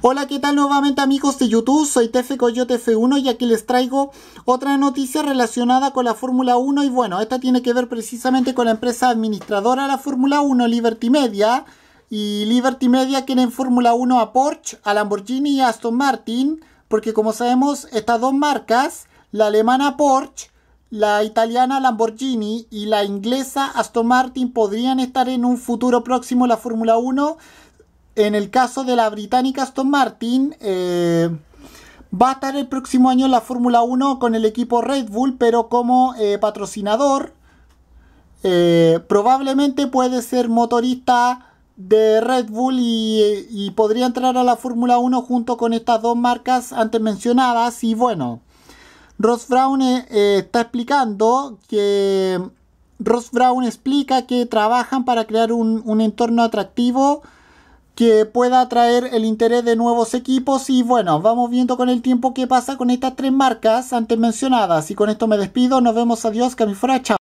Hola, ¿qué tal nuevamente amigos de YouTube? Soy Tefe Coyote F1 y aquí les traigo otra noticia relacionada con la Fórmula 1 y bueno, esta tiene que ver precisamente con la empresa administradora de la Fórmula 1, Liberty Media. Y Liberty Media quiere en Fórmula 1 a Porsche, a Lamborghini y a Aston Martin, porque como sabemos, estas dos marcas, la alemana Porsche, la italiana Lamborghini y la inglesa Aston Martin podrían estar en un futuro próximo en la Fórmula 1 en el caso de la británica Aston Martin, eh, va a estar el próximo año en la Fórmula 1 con el equipo Red Bull, pero como eh, patrocinador. Eh, probablemente puede ser motorista de Red Bull y, podría entrar a la Fórmula 1 junto con estas dos marcas antes mencionadas. Y bueno, Ross Brown está explicando que Ross Brown explica que trabajan para crear un entorno atractivo que pueda atraer el interés de nuevos equipos y bueno, vamos viendo con el tiempo qué pasa con estas tres marcas antes mencionadas y con esto me despido, nos vemos, adiós, Camifora, chao.